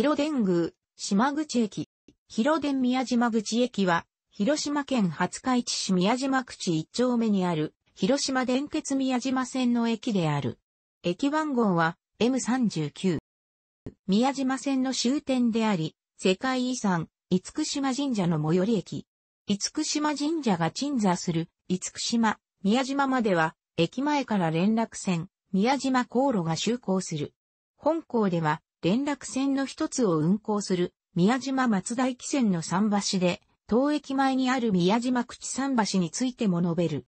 広電宮、島口駅。広電宮島口駅は、広島県廿日市市宮島口一丁目にある、広島電鉄宮島線の駅である。駅番号は M39。宮島線の終点であり、世界遺産、厳島神社の最寄り駅。厳島神社が鎮座する、厳島、宮島までは、駅前から連絡線、宮島航路が就航する。本校では、連絡線の一つを運行する宮島松田駅線の桟橋で、当駅前にある宮島口桟橋についても述べる。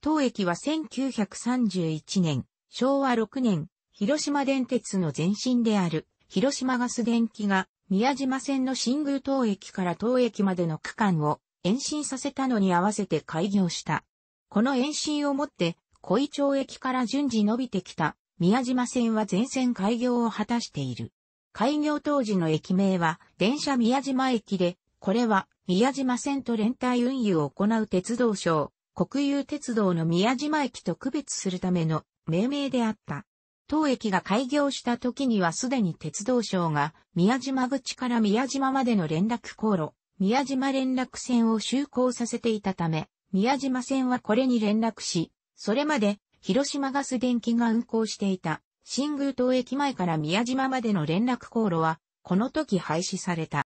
当駅は1931年、昭和6年、広島電鉄の前身である、広島ガス電機が、宮島線の新宮当駅から当駅までの区間を延伸させたのに合わせて開業した。この延伸をもって、小井町駅から順次伸びてきた宮島線は全線開業を果たしている。開業当時の駅名は電車宮島駅で、これは宮島線と連帯運輸を行う鉄道省、国有鉄道の宮島駅と区別するための命名であった。当駅が開業した時にはすでに鉄道省が宮島口から宮島までの連絡航路、宮島連絡線を就航させていたため、宮島線はこれに連絡し、それまで広島ガス電気が運行していた、新宮東駅前から宮島までの連絡航路は、この時廃止された。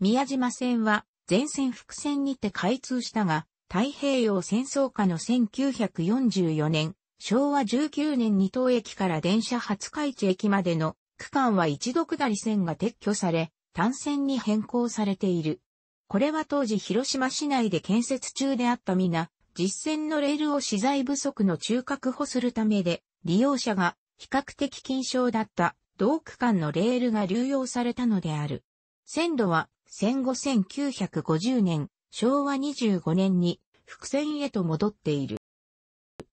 宮島線は、全線複線にて開通したが、太平洋戦争下の1944年、昭和19年に島駅から電車初開地駅までの区間は一度下り線が撤去され、単線に変更されている。これは当時広島市内で建設中であった皆、実践のレールを資材不足の中確保するためで、利用者が比較的緊張だった同区間のレールが流用されたのである。線路は戦後1950年、昭和25年に伏線へと戻っている。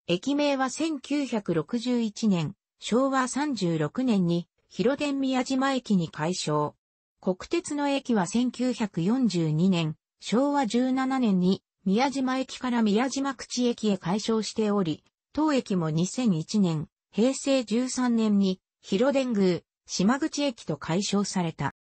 駅名は1961年、昭和36年に広電宮島駅に改称。国鉄の駅は1942年、昭和17年に宮島駅から宮島口駅へ改称しており、当駅も2001年、平成13年に広電宮、島口駅と改称された。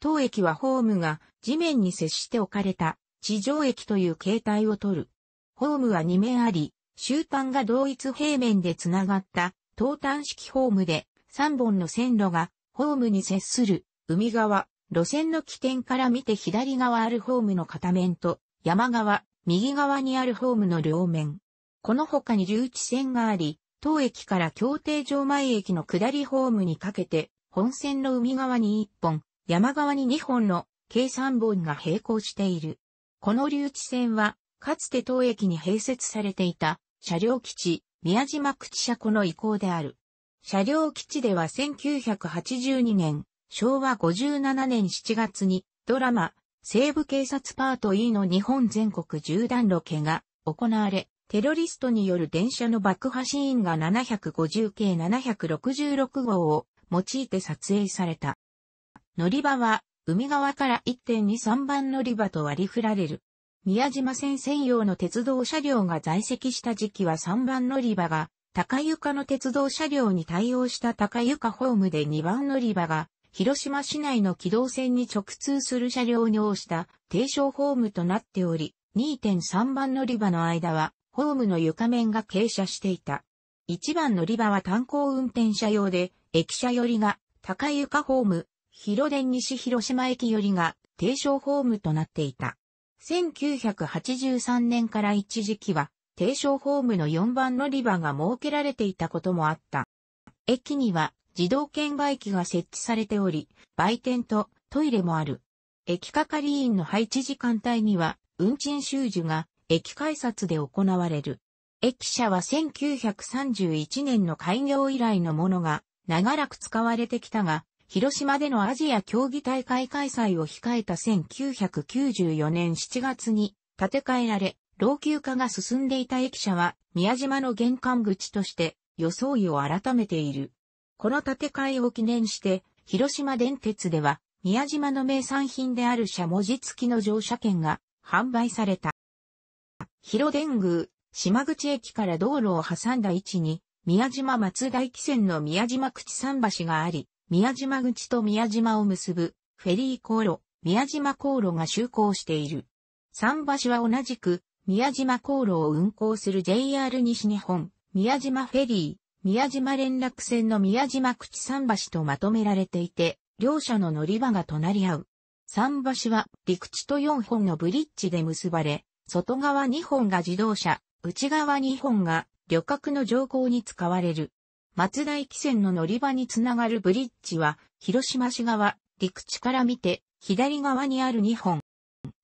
当駅はホームが地面に接して置かれた地上駅という形態をとる。ホームは2面あり、終端が同一平面でつながった東端式ホームで3本の線路がホームに接する海側、路線の起点から見て左側あるホームの片面と山側、右側にあるホームの両面。この他に留置線があり、当駅から協定場前駅の下りホームにかけて、本線の海側に1本、山側に2本の計3本が並行している。この留置線は、かつて当駅に併設されていた車両基地、宮島口車庫の移行である。車両基地では1982年、昭和57年7月にドラマ、西部警察パート E の日本全国縦断ロケが行われ、テロリストによる電車の爆破シーンが750系766号を用いて撮影された。乗り場は海側から1.23番乗り場と割り振られる。宮島線専用の鉄道車両が在籍した時期は3番乗り場が高床の鉄道車両に対応した高床ホームで2番乗り場が広島市内の軌道線に直通する車両に応した低床ホームとなっており、2.3番乗り場の間は、ホームの床面が傾斜していた。1番乗り場は炭鉱運転車用で、駅舎寄りが高床ホーム、広電西広島駅寄りが低床ホームとなっていた。1983年から一時期は、低床ホームの4番乗り場が設けられていたこともあった。駅には自動券売機が設置されており、売店とトイレもある。駅係員の配置時間帯には、運賃収受が駅改札で行われる。駅舎は1931年の開業以来のものが長らく使われてきたが、広島でのアジア競技大会開催を控えた1994年7月に建て替えられ、老朽化が進んでいた駅舎は宮島の玄関口として想いを改めている。この建て替えを記念して、広島電鉄では、宮島の名産品であるしゃもじ付きの乗車券が販売された。広電宮、島口駅から道路を挟んだ位置に、宮島松田駅線の宮島口桟橋があり、宮島口と宮島を結ぶフェリー航路、宮島航路が就航している。桟橋は同じく、宮島航路を運行する JR 西日本、宮島フェリー、宮島連絡船の宮島口桟橋とまとめられていて、両者の乗り場が隣り合う。桟橋は陸地と4本のブリッジで結ばれ、外側2本が自動車、内側2本が旅客の乗降に使われる。松田駅線の乗り場につながるブリッジは、広島市側、陸地から見て、左側にある2本。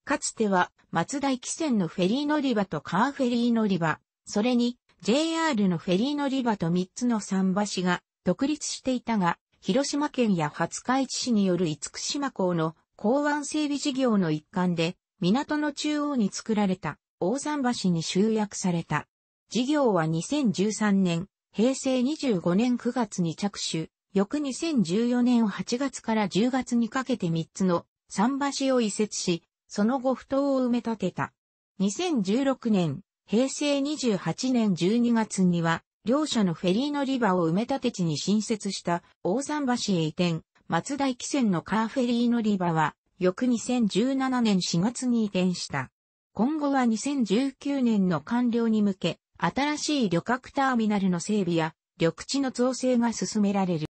かつては、松田駅線のフェリー乗り場とカーフェリー乗り場、それに、JR のフェリー乗り場と3つの桟橋が独立していたが、広島県や廿日市市による厳島港の港湾整備事業の一環で、港の中央に作られた大桟橋に集約された。事業は2013年、平成25年9月に着手、翌2014年8月から10月にかけて3つの桟橋を移設し、その後不当を埋め立てた。2016年、平成28年12月には、両社のフェリー乗り場を埋め立て地に新設した大山橋へ移転、松田駅線のカーフェリー乗り場は、翌2017年4月に移転した。今後は2019年の完了に向け、新しい旅客ターミナルの整備や、緑地の造成が進められる。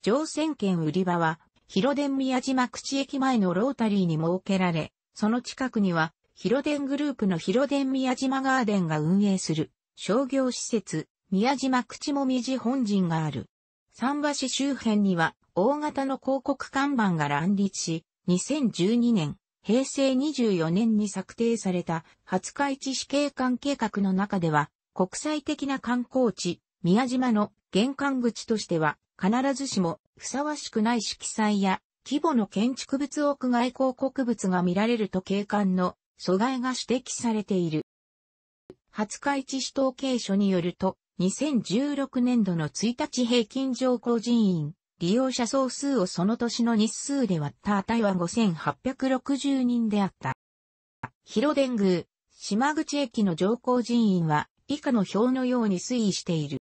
乗船券売り場は、広電宮島口駅前のロータリーに設けられ、その近くには広電グループの広電宮島ガーデンが運営する商業施設、宮島口もみじ本陣がある。桟橋周辺には大型の広告看板が乱立し、2012年、平成24年に策定された廿日市市景観計画の中では、国際的な観光地、宮島の玄関口としては、必ずしもふさわしくない色彩や規模の建築物屋外広告物が見られると景観の阻害が指摘されている。20日市統計書によると、2016年度の1日平均上行人員、利用者総数をその年の日数で割った値は5860人であった。広電宮、島口駅の上行人員は、以下の表のように推移している。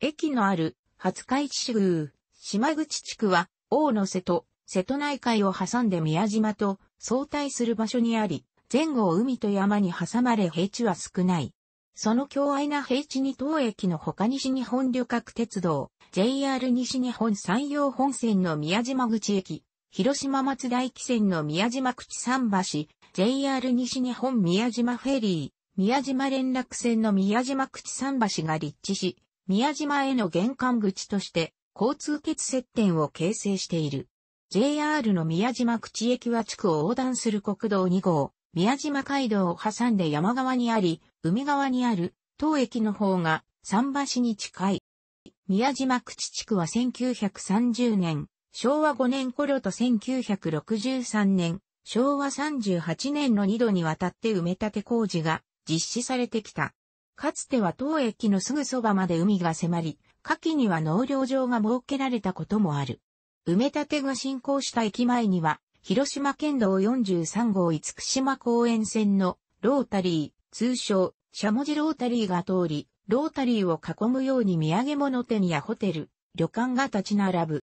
駅のある、廿日市市宮、島口地区は、大野瀬戸、瀬戸内海を挟んで宮島と相対する場所にあり、前後を海と山に挟まれ平地は少ない。その強愛な平地に当駅の他西日本旅客鉄道、JR 西日本山陽本線の宮島口駅、広島松田駅線の宮島口桟橋、JR 西日本宮島フェリー、宮島連絡線の宮島口桟橋が立地し、宮島への玄関口として交通結接点を形成している。JR の宮島口駅は地区を横断する国道2号、宮島街道を挟んで山側にあり、海側にある当駅の方が桟橋に近い。宮島口地区は1930年、昭和5年頃と1963年、昭和38年の2度にわたって埋め立て工事が実施されてきた。かつては当駅のすぐそばまで海が迫り、下記には農業場が設けられたこともある。埋め立てが進行した駅前には、広島県道43号厳島公園線のロータリー、通称、しゃもじロータリーが通り、ロータリーを囲むように土産物店やホテル、旅館が立ち並ぶ。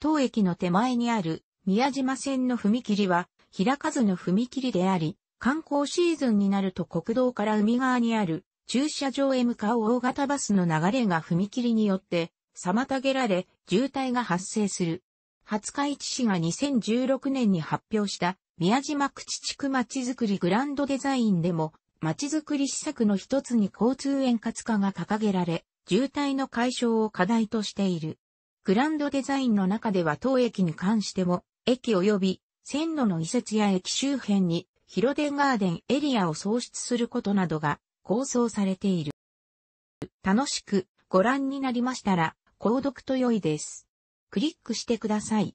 当駅の手前にある宮島線の踏切は、平数の踏切であり、観光シーズンになると国道から海側にある駐車場へ向かう大型バスの流れが踏切によって妨げられ渋滞が発生する。廿日市市が2016年に発表した宮島口地区まちづくりグランドデザインでも、まちづくり施策の一つに交通円滑化が掲げられ、渋滞の解消を課題としている。グランドデザインの中では当駅に関しても、駅及び線路の移設や駅周辺に広電ガーデンエリアを創出することなどが構想されている。楽しくご覧になりましたら、購読と良いです。クリックしてください。